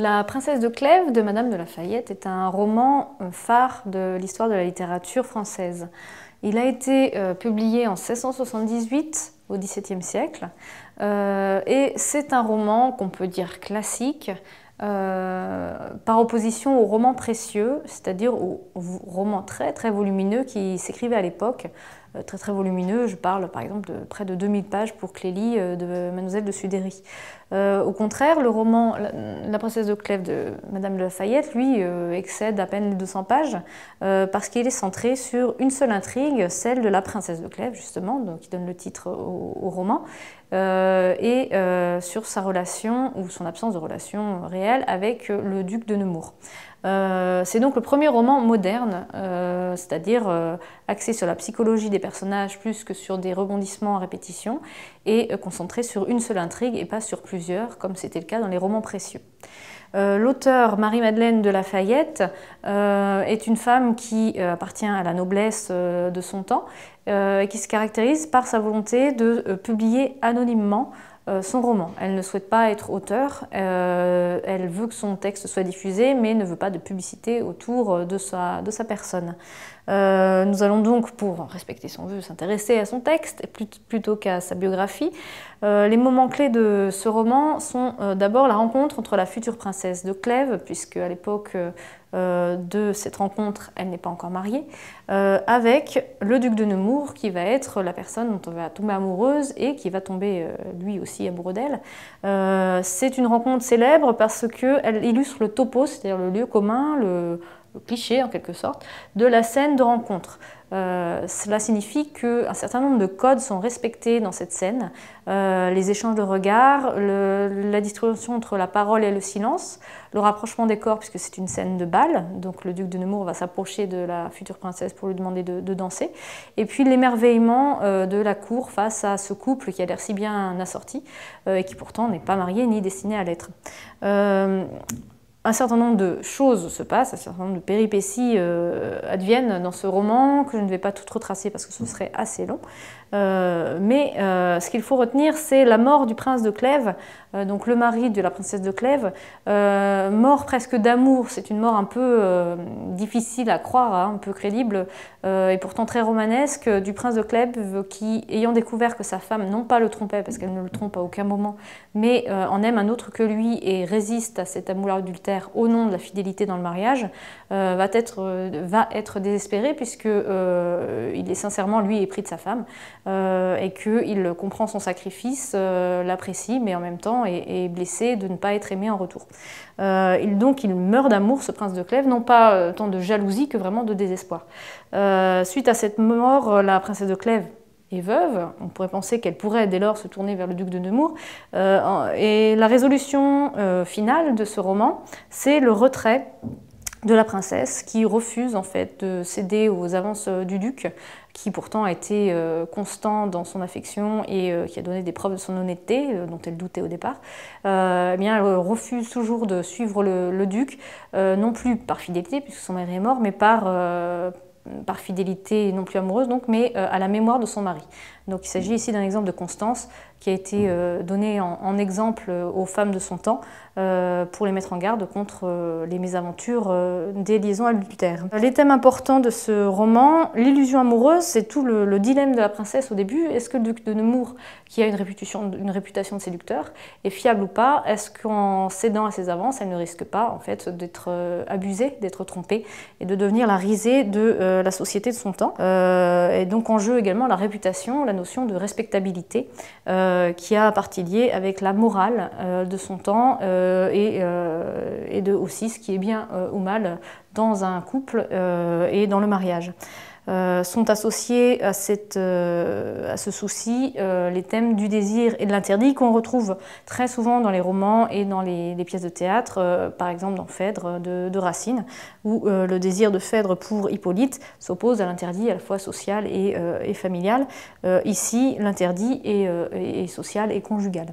La Princesse de Clèves de Madame de Lafayette est un roman euh, phare de l'histoire de la littérature française. Il a été euh, publié en 1678 au XVIIe siècle euh, et c'est un roman qu'on peut dire classique par opposition au roman précieux, c'est-à-dire au roman très très volumineux qui s'écrivait à l'époque euh, très très volumineux. Je parle par exemple de près de 2000 pages pour Clélie euh, de Mademoiselle de Sudéry. Euh, au contraire, le roman La princesse de Clèves de Madame de Lafayette, lui, excède à peine les 200 pages parce qu'il est centré sur une seule intrigue, celle de la princesse de Clèves, justement, qui donne le titre au roman, et sur sa relation ou son absence de relation réelle avec le duc de Nemours. Euh, c'est donc le premier roman moderne, euh, c'est-à-dire euh, axé sur la psychologie des personnages plus que sur des rebondissements à répétition et concentré sur une seule intrigue et pas sur plusieurs, comme c'était le cas dans les romans précieux. L'auteur Marie-Madeleine de Lafayette est une femme qui appartient à la noblesse de son temps et qui se caractérise par sa volonté de publier anonymement euh, son roman. Elle ne souhaite pas être auteur, euh, elle veut que son texte soit diffusé, mais ne veut pas de publicité autour euh, de sa, de sa personne. nous allons donc, pour respecter son vœu, s'intéresser à son texte plutôt qu'à sa biographie. les moments clés de ce roman sont d'abord la rencontre entre la future princesse de Clèves, puisque à l'époque euh, de cette rencontre, elle n'est pas encore mariée, euh, avec le duc de Nemours qui va être la personne dont on va tomber amoureuse et qui va tomber euh, lui aussi amoureux d'elle. c'est une rencontre célèbre parce qu'elle illustre le topo, c'est-à-dire le lieu commun, le, cliché en quelque sorte, de la scène de rencontre. Euh, cela signifie qu'un certain nombre de codes sont respectés dans cette scène, euh, les échanges de regards, la distribution entre la parole et le silence, le rapprochement des corps puisque c'est une scène de bal, donc le duc de Nemours va s'approcher de la future princesse pour lui demander de, danser, et puis l'émerveillement euh, de la cour face à ce couple qui a l'air si bien assorti et qui pourtant n'est pas marié ni destiné à l'être un certain nombre de choses se passent, un certain nombre de péripéties euh, adviennent dans ce roman, que je ne vais pas tout retracer parce que ce mm. serait assez long. Euh, mais euh, ce qu'il faut retenir, c'est la mort du prince de Clèves, euh, donc le mari de la princesse de Clèves, mort presque d'amour. C'est une mort un peu difficile à croire, hein, un peu crédible, et pourtant très romanesque, du prince de Clèves qui, ayant découvert que sa femme, non pas le trompait, parce qu'elle ne le trompe à aucun moment, mais en aime un autre que lui et résiste à cet amour adultère au nom de la fidélité dans le mariage, va, être, va être désespéré puisque il est sincèrement, lui, épris de sa femme. Euh, et qu'il comprend son sacrifice, euh, l'apprécie, mais en même temps est, blessé de ne pas être aimé en retour. Euh, donc il meurt d'amour, ce prince de Clèves, non pas tant de jalousie que vraiment de désespoir. suite à cette mort, la princesse de Clèves est veuve, on pourrait penser qu'elle pourrait dès lors se tourner vers le duc de Nemours. et la résolution finale de ce roman, c'est le retrait de la princesse qui refuse en fait de céder aux avances euh, du duc qui pourtant a été euh, constant dans son affection et euh, qui a donné des preuves de son honnêteté dont elle doutait au départ eh bien elle refuse toujours de suivre le, duc non plus par fidélité puisque son mari est mort mais par par fidélité non plus amoureuse donc mais à la mémoire de son mari donc il s'agit ici d'un exemple de Constance qui a été euh, donné en, exemple euh, aux femmes de son temps euh, pour les mettre en garde contre les mésaventures des liaisons adultères. Les thèmes importants de ce roman, l'illusion amoureuse, c'est tout le, dilemme de la princesse au début. Est-ce que le duc de Nemours, qui a une réputation, de séducteur, est fiable ou pas Est-ce qu'en cédant à ses avances, elle ne risque pas en fait d'être abusée, d'être trompée et de devenir la risée de la société de son temps Et donc en jeu également la réputation, la de respectabilité euh, qui a à partie liée avec la morale euh, de son temps euh, et, et, de aussi ce qui est bien ou mal dans un couple et dans le mariage. Euh, sont associés à, euh, ce souci euh, les thèmes du désir et de l'interdit qu'on retrouve très souvent dans les romans et dans les, pièces de théâtre, par exemple dans Phèdre de, Racine, où le désir de Phèdre pour Hippolyte s'oppose à l'interdit à la fois social et, familial. ici, l'interdit est social et conjugal.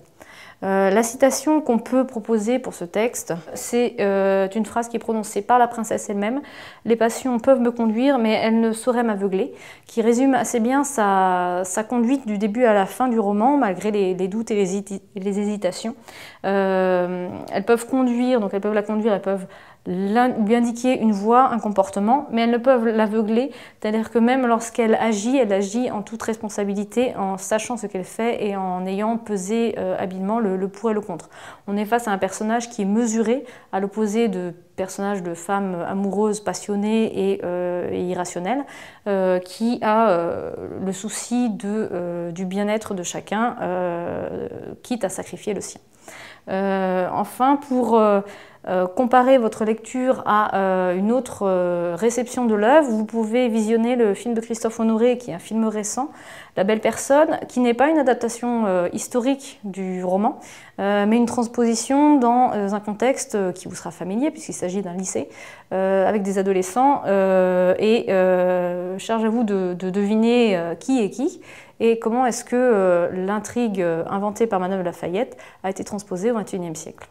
Euh, la citation qu'on peut proposer pour ce texte, c'est euh, une phrase qui est prononcée par la princesse elle-même. Les passions peuvent me conduire, mais elles ne sauraient m'aveugler, qui résume assez bien sa, conduite du début à la fin du roman, malgré les, doutes et les, hésitations. Euh, elles peuvent conduire, donc elles peuvent la conduire, elles peuvent lui indiquer une voie, un comportement, mais elles ne peuvent l'aveugler, c'est-à-dire que même lorsqu'elle agit, elle agit en toute responsabilité, en sachant ce qu'elle fait et en ayant pesé euh, habilement le, pour et le contre. On est face à un personnage qui est mesuré, à l'opposé de personnages de femmes amoureuses, passionnées et, euh, irrationnelles, euh, qui a le souci du bien-être de chacun, quitte à sacrifier le sien. enfin, pour euh, comparer votre lecture à euh, une autre euh, réception de l'œuvre, vous pouvez visionner le film de Christophe Honoré, qui est un film récent, La Belle Personne, qui n'est pas une adaptation historique du roman, mais une transposition dans un contexte qui vous sera familier, puisqu'il s'agit d'un lycée, avec des adolescents, et charge à vous de, deviner qui est qui et comment est-ce que l'intrigue inventée par Madame Lafayette a été transposée au XXIe siècle.